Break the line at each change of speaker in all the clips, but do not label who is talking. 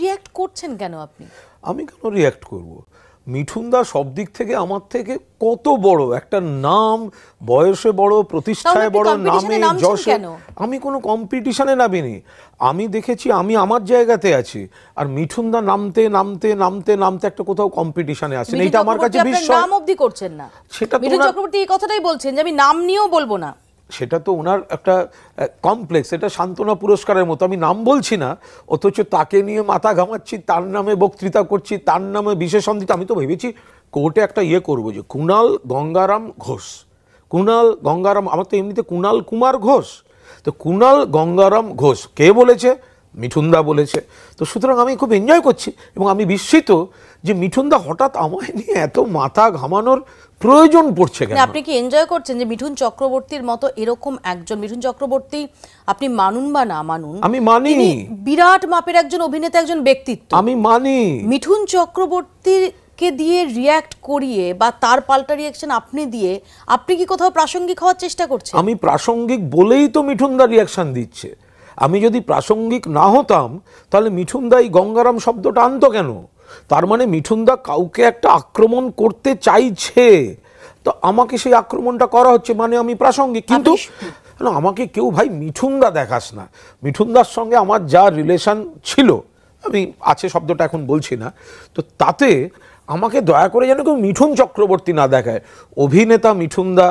react করছেন কেন আপনি
আমি কেন রিয়্যাক্ট করব মিঠুনদা সব দিক থেকে আমার থেকে কত বড় একটা নাম বয়সে বড় প্রতিষ্ঠায় বড় নামে যশে আমি কোনো কম্পিটিশনে নামিনি আমি দেখেছি আমি আমার জায়গাতে আছি আর মিঠুনদা নামতে নামতে নামতে নামতে একটা কোথাও কম্পিটিশনে আসেন এটা আমার কাছে বিশ্বাস নাম
অবধি করছেন না সেটা মিঠুন চক্রবর্তী এই কথাটাই বলছেন যে আমি নাম নিয়েও বলবো না
সেটা তো ওনার একটা কমপ্লেক্স এটা সান্ত্বনা পুরস্কারের মতো আমি নাম বলছি না অথচ তাকে নিয়ে মাথা ঘামাচ্ছি তার নামে বক্তৃতা করছি তার নামে বিশেষণ দিতে আমি তো ভেবেছি কোর্টে একটা ইয়ে করবো যে কুণাল গঙ্গারাম ঘোষ কুণাল গঙ্গারাম আমার তো এমনিতে কুণাল কুমার ঘোষ তো কুণাল গঙ্গারাম ঘোষ কে বলেছে মিঠুনদা বলেছে তো সুতরাং আমি খুব এনজয় করছি এবং আমি বিস্মিত যে মিঠুনদা হঠাৎ আমায় নিয়ে এত মাথা ঘামানোর প্রয়োজন পড়ছে কেন আপনি
কি এনজয় করছেন যে মিঠুন চক্রবর্তীর মতো এরকম একজন মিঠুন চক্রবর্তী আপনি মানুন বা না মানুন আমি মানি বিরাট মাপের একজন অভিনেতা একজন ব্যক্তিত্ব আমি মানি মিঠুন চক্রবর্তীর কে দিয়ে রিয়্যাক্ট করিয়ে বা তার পাল্টা রিয়াকশন আপনি দিয়ে আপনি কি কোথাও প্রাসঙ্গিক হওয়ার চেষ্টা করছেন আমি
প্রাসঙ্গিক বলেই তো মিঠুনদা রিয়াকশন দিচ্ছে আমি যদি প্রাসঙ্গিক না হতাম তাহলে মিঠুনদা এই গঙ্গারাম শব্দটা আনতো কেন তার মানে মিঠুনদা কাউকে একটা আক্রমণ করতে চাইছে তো আমাকে সেই আক্রমণটা করা হচ্ছে মানে আমি প্রাসঙ্গিক কিন্তু না আমাকে কেউ ভাই মিঠুনদা দেখাস না মিঠুনদার সঙ্গে আমার যা রিলেশন ছিল আমি আছে শব্দটা এখন বলছি না তো তাতে আমাকে দয়া করে যেন কেউ মিঠুন চক্রবর্তী না দেখায় অভিনেতা মিঠুনদা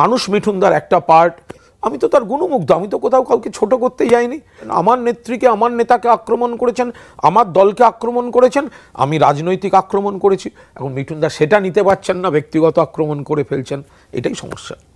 মানুষ মিঠুনদার একটা পার্ট আমি তো তার গুণমুগ্ধ আমি তো কোথাও কাউকে ছোট করতে যাইনি আমার নেত্রীকে আমার নেতাকে আক্রমণ করেছেন আমার দলকে আক্রমণ করেছেন আমি রাজনৈতিক আক্রমণ করেছি এখন মিঠুনদা সেটা নিতে পারছেন না ব্যক্তিগত আক্রমণ করে ফেলছেন এটাই সমস্যা